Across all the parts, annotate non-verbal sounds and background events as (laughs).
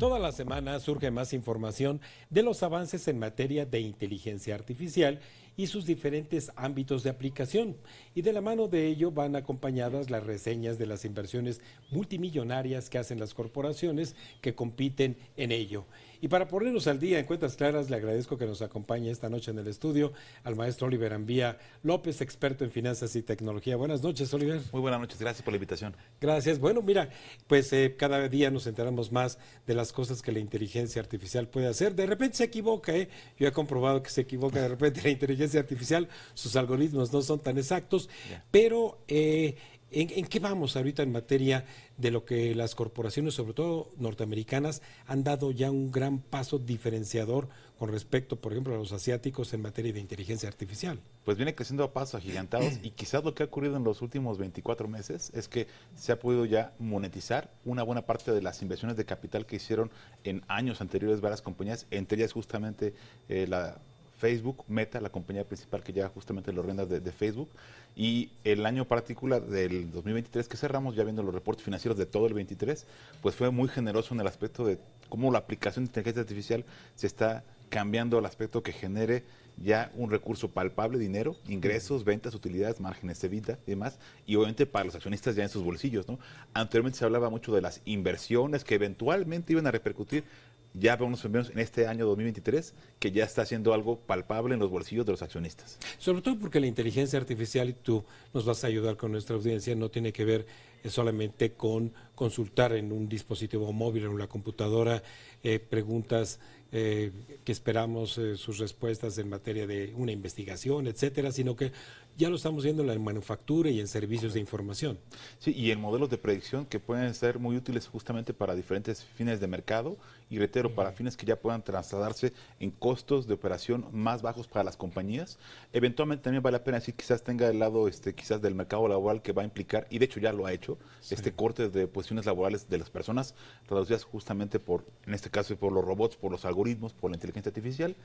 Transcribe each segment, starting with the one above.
Toda la semana surge más información de los avances en materia de inteligencia artificial y sus diferentes ámbitos de aplicación. Y de la mano de ello van acompañadas las reseñas de las inversiones multimillonarias que hacen las corporaciones que compiten en ello. Y para ponernos al día en cuentas claras, le agradezco que nos acompañe esta noche en el estudio al maestro Oliver Ambía López, experto en finanzas y tecnología. Buenas noches, Oliver. Muy buenas noches, gracias por la invitación. Gracias. Bueno, mira, pues eh, cada día nos enteramos más de las cosas que la inteligencia artificial puede hacer. De repente se equivoca, ¿eh? Yo he comprobado que se equivoca de repente la inteligencia (laughs) artificial, sus algoritmos no son tan exactos, pero eh, ¿en, qué vamos ahorita en materia de lo que las corporaciones, sobre todo norteamericanas, han dado ya un gran paso diferenciador con respecto, por ejemplo, a los asiáticos en materia de inteligencia artificial? Pues viene creciendo a pasos agigantados y quizás lo que ha ocurrido en los últimos 24 meses es que se ha podido ya monetizar una buena parte de las inversiones de capital que hicieron en años anteriores varias compañías, entre ellas justamente eh, la Facebook, Meta, la compañía principal que ya justamente lo riendas de, Facebook, y el año particular del 2023 que cerramos, ya viendo los reportes financieros de todo el 23, pues fue muy generoso en el aspecto de cómo la aplicación de inteligencia artificial se está cambiando al aspecto que genere ya un recurso palpable, dinero, ingresos, ventas, utilidades, márgenes de vida y demás, y obviamente para los accionistas ya en sus bolsillos. ¿no? Anteriormente se hablaba mucho de las inversiones que eventualmente iban a repercutir ya vemos en este año 2023 que ya está haciendo algo palpable en los bolsillos de los accionistas. Sobre todo porque la inteligencia artificial, y tú nos vas a ayudar con nuestra audiencia, no tiene que ver es solamente con consultar en un dispositivo móvil, en una computadora, eh, preguntas eh, que esperamos eh, sus respuestas en materia de una investigación, etcétera, sino que ya lo estamos viendo en la manufactura y en servicios de información. Sí, y en modelos de predicción que pueden ser muy útiles justamente para diferentes fines de mercado y reitero, para fines que ya puedan trasladarse en costos de operación más bajos para las compañías. Eventualmente también vale la pena si quizás tenga el lado este, quizás del mercado laboral que va a implicar, y de hecho ya lo ha hecho, este corte de posiciones laborales de las personas, traducidas justamente por, en este caso, por los robots, por los algoritmos, por la inteligencia artificial.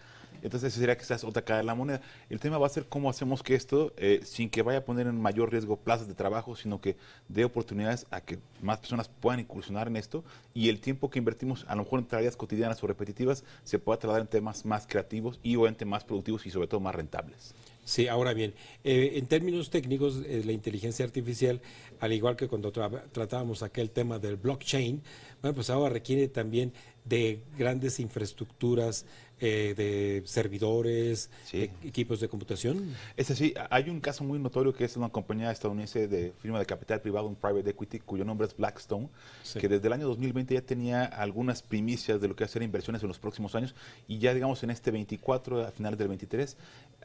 Entonces, esa sería quizás otra cara de la moneda. El tema va a ser cómo hacemos que esto, eh, sin que vaya a poner en mayor riesgo plazas de trabajo, sino que dé oportunidades a que más personas puedan incursionar en esto y el tiempo que invertimos, a lo mejor en tareas cotidianas o repetitivas, se pueda trasladar en temas más creativos y, obviamente, más productivos y, sobre todo, más rentables. Sí, ahora bien, eh, en términos técnicos, eh, la inteligencia artificial, al igual que cuando tratábamos aquel tema del blockchain, bueno, pues ahora requiere también de grandes infraestructuras, eh, de servidores, e-, equipos de computación. Es así, hay un caso muy notorio que es una compañía estadounidense de firma de capital privado, un private equity, cuyo nombre es Blackstone, que desde el año 2020 ya tenía algunas primicias de lo que va a inversiones en los próximos años y ya digamos en este 24, a finales del 23,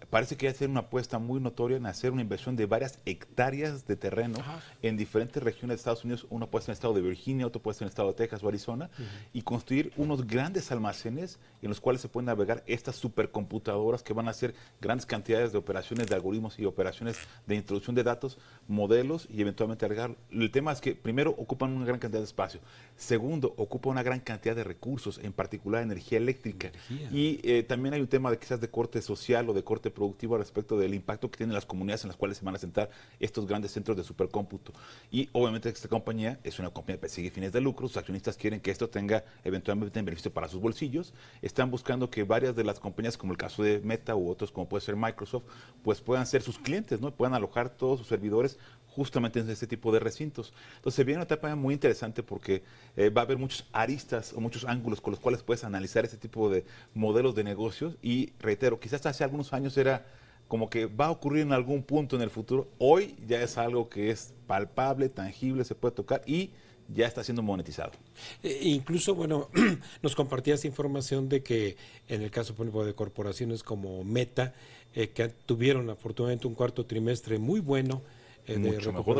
parece que va a ser una apuesta muy notoria en hacer una inversión de varias hectáreas de terreno en diferentes regiones de Estados Unidos, una ser en el estado de Virginia, otra ser en el estado de Texas o Arizona, y construir unos grandes almacenes en los cuales se puede navegar estas supercomputadoras que van a hacer grandes cantidades de operaciones de algoritmos y operaciones de introducción de datos, modelos y eventualmente agregar. El tema es que primero ocupan una gran cantidad de espacio, segundo ocupa una gran cantidad de recursos, en particular energía eléctrica. Y eh, también hay un tema de quizás de corte social o de corte productivo respecto del impacto que tienen las comunidades en las cuales se van a sentar estos grandes centros de supercómputo. Y obviamente esta compañía es una compañía que persigue fines de lucro, sus accionistas quieren que esto tenga eventualmente beneficio para sus bolsillos, están buscando que varias de las compañías, como el caso de Meta u otros, como puede ser Microsoft, pues puedan ser sus clientes, ¿no? Puedan alojar todos sus servidores justamente en este tipo de recintos. Entonces viene una etapa muy interesante porque eh, va a haber muchos aristas o muchos ángulos con los cuales puedes analizar este tipo de modelos de negocios y reitero, quizás hace algunos años era como que va a ocurrir en algún punto en el futuro, hoy ya es algo que es palpable, tangible, se puede tocar y ya está siendo monetizado. Eh, incluso, bueno, (clears throat) nos compartías información de que en el caso, por ejemplo, de corporaciones como Meta, eh, que tuvieron afortunadamente un cuarto trimestre muy bueno, eh, mucho mejor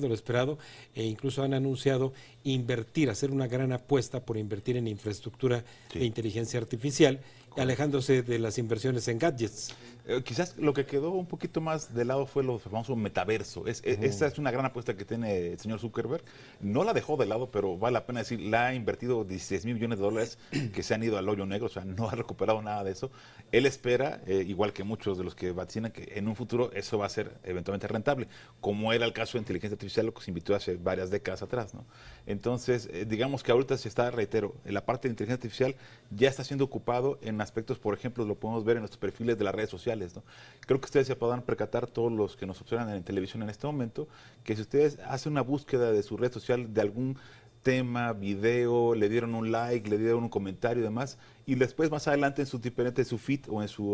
de lo esperado, e incluso han anunciado invertir, hacer una gran apuesta por invertir en infraestructura e de inteligencia artificial alejándose de las inversiones en gadgets. Eh, quizás lo que quedó un poquito más de lado fue lo famoso metaverso. es, e, Esa es una gran apuesta que tiene el señor Zuckerberg. No la dejó de lado, pero vale la pena decir, la ha invertido 16 mil millones de dólares que se han ido al hoyo negro, o sea, no ha recuperado nada de eso. Él espera, eh, igual que muchos de los que vaticinan, que en un futuro eso va a ser eventualmente rentable, como era el caso de inteligencia artificial, lo que se invitó hace varias décadas atrás. Entonces, eh, digamos que ahorita se está, reitero, en la parte de inteligencia artificial ya está siendo ocupado en aspectos, por ejemplo, lo podemos ver en nuestros perfiles de las redes sociales. ¿no? Creo que ustedes se podrán percatar, todos los que nos observan en televisión en este momento, que si ustedes hacen una búsqueda de su red social de algún tema, video, le dieron un like, le dieron un comentario y demás, y después más adelante en su diferente su feed o en su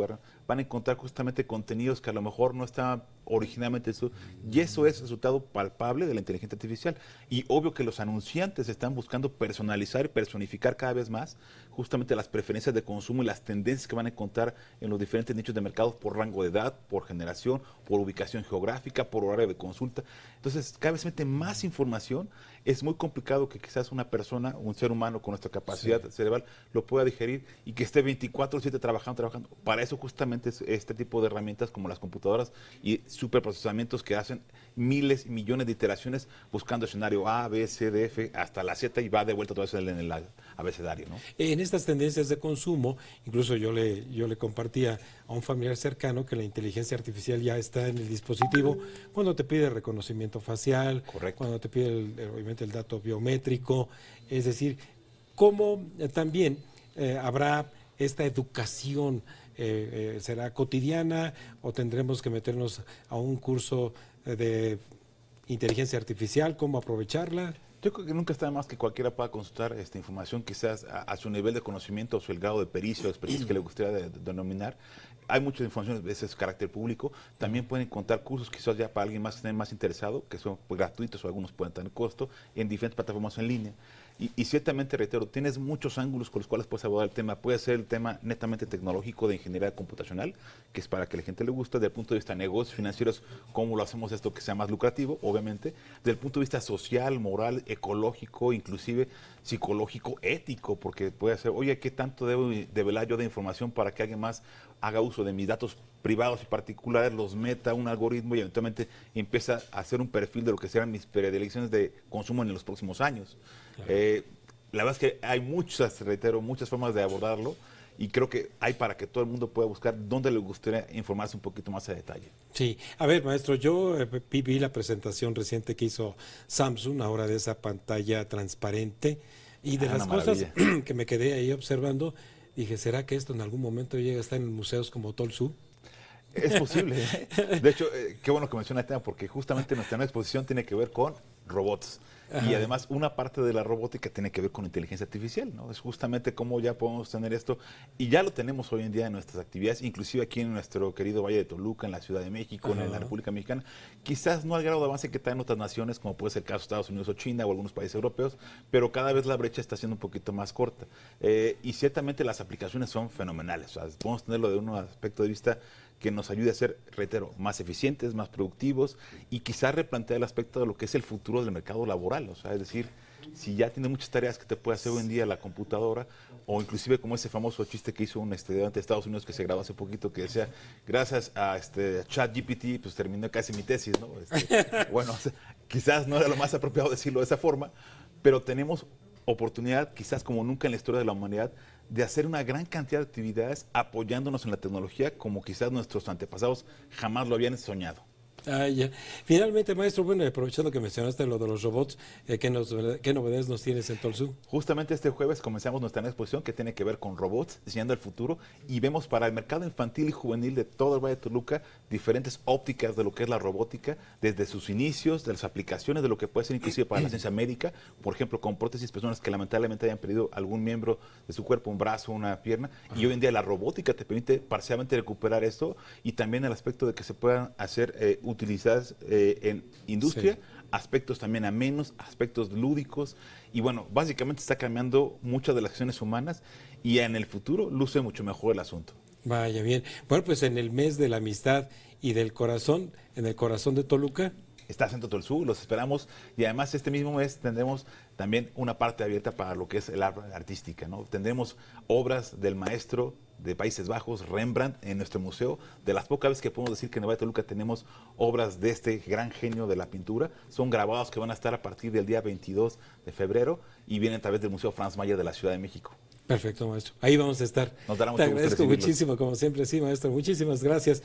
van a encontrar justamente contenidos que a lo mejor no estaban originalmente en su y eso es resultado palpable de la inteligencia artificial y obvio que los anunciantes están buscando personalizar y personificar cada vez más justamente las preferencias de consumo y las tendencias que van a encontrar en los diferentes nichos de mercado por rango de edad, por generación, por ubicación geográfica, por horario de consulta. Entonces, cada vez mete más información, es muy complicado que quizás una persona, un ser humano con nuestra capacidad cerebral lo pueda digerir y que esté 24/7 trabajando, trabajando. Para eso justamente este tipo de herramientas como las computadoras y superprocesamientos que hacen miles y millones de iteraciones buscando escenario A, B, C, D, F, hasta la Z y va de vuelta todo eso en el abecedario. En estas tendencias de consumo, incluso yo le, yo le compartía a un familiar cercano que la inteligencia artificial ya está en el dispositivo cuando te pide reconocimiento facial, cuando te pide obviamente el dato biométrico, es decir, cómo eh, también eh, habrá esta educación? Eh, eh, ¿Será cotidiana o tendremos que meternos a un curso de inteligencia artificial? ¿Cómo aprovecharla? Yo creo que nunca está más que cualquiera pueda consultar esta información, quizás a, su nivel de conocimiento, o su grado de pericia o experiencia que le gustaría denominar. Hay muchas informaciones de carácter público. También pueden encontrar cursos, quizás ya para alguien más, más interesado, que son pues, gratuitos o algunos pueden tener costo, en diferentes plataformas en línea. Y, ciertamente, reitero, tienes muchos ángulos con los cuales puedes abordar el tema. Puede ser el tema netamente tecnológico de ingeniería computacional, que es para que la gente le guste, desde el punto de vista de negocios financieros, cómo lo hacemos esto que sea más lucrativo, obviamente, desde el punto de vista social, moral, ecológico, inclusive psicológico, ético, porque puede ser, oye, ¿qué tanto debo develar yo de información para que alguien más haga uso de mis datos privados y particulares, los meta un algoritmo y eventualmente empieza a hacer un perfil de lo que serán mis predilecciones de consumo en los próximos años? Eh, la verdad es que hay muchas, reitero, muchas formas de abordarlo y creo que hay para que todo el mundo pueda buscar dónde le gustaría informarse un poquito más a detalle. Sí, a ver, maestro, yo eh, vi la presentación reciente que hizo Samsung, ahora de esa pantalla transparente, y de ah, las cosas (clears throat) que me quedé ahí observando, dije, ¿será que esto en algún momento llega a estar en museos como Tolsu? Es posible. ¿eh? (laughs) De hecho, eh, qué bueno que menciona este tema, porque justamente nuestra nueva exposición tiene que ver con robots. Y además una parte de la robótica tiene que ver con inteligencia artificial, ¿no? Es justamente cómo ya podemos tener esto y ya lo tenemos hoy en día en nuestras actividades, inclusive aquí en nuestro querido Valle de Toluca, en la Ciudad de México, en la República Mexicana, quizás no al grado de avance que está en otras naciones, como puede ser el caso de Estados Unidos o China o algunos países europeos, pero cada vez la brecha está siendo un poquito más corta. Eh, y ciertamente las aplicaciones son fenomenales, o sea, podemos tenerlo de un aspecto de vista que nos ayude a ser, reitero, más eficientes, más productivos y quizás replantear el aspecto de lo que es el futuro del mercado laboral es decir, si ya tiene muchas tareas que te puede hacer hoy en día la computadora, o inclusive como ese famoso chiste que hizo un estudiante de Estados Unidos que se grabó hace poquito, que decía, gracias a este ChatGPT, pues terminé casi mi tesis, ¿no? Este, (laughs) bueno, quizás no era lo más apropiado decirlo de esa forma, pero tenemos oportunidad, quizás como nunca en la historia de la humanidad, de hacer una gran cantidad de actividades apoyándonos en la tecnología como quizás nuestros antepasados jamás lo habían soñado. Ah, ya. Finalmente, maestro, bueno, aprovechando que mencionaste lo de los robots, eh, ¿qué, nos, novedades nos tienes en Tolsú? Justamente este jueves comenzamos nuestra exposición que tiene que ver con robots, diseñando el futuro, y vemos para el mercado infantil y juvenil de todo el Valle de Toluca diferentes ópticas de lo que es la robótica, desde sus inicios, de las aplicaciones, de lo que puede ser inclusive para la ciencia (clears throat) médica, por ejemplo, con prótesis, personas que lamentablemente hayan perdido algún miembro de su cuerpo, un brazo, una pierna, y hoy en día la robótica te permite parcialmente recuperar esto, y también el aspecto de que se puedan hacer... Eh, utilizadas eh, en industria, aspectos también amenos, aspectos lúdicos, y bueno, básicamente está cambiando muchas de las acciones humanas y en el futuro luce mucho mejor el asunto. Vaya bien. Bueno, pues en el mes de la amistad y del corazón, en el corazón de Toluca, está el sur, los esperamos y además este mismo mes tendremos también una parte abierta para lo que es el arte artística, ¿no? Tendremos obras del maestro de Países Bajos, Rembrandt, en nuestro museo. De las pocas veces que podemos decir que en Nueva Toluca tenemos obras de este gran genio de la pintura, son grabados que van a estar a partir del día 22 de febrero y vienen a través del Museo Franz Mayer de la Ciudad de México. Perfecto, maestro. Ahí vamos a estar. Nos dará mucho Te agradezco muchísimo, como siempre, sí, maestro. Muchísimas gracias.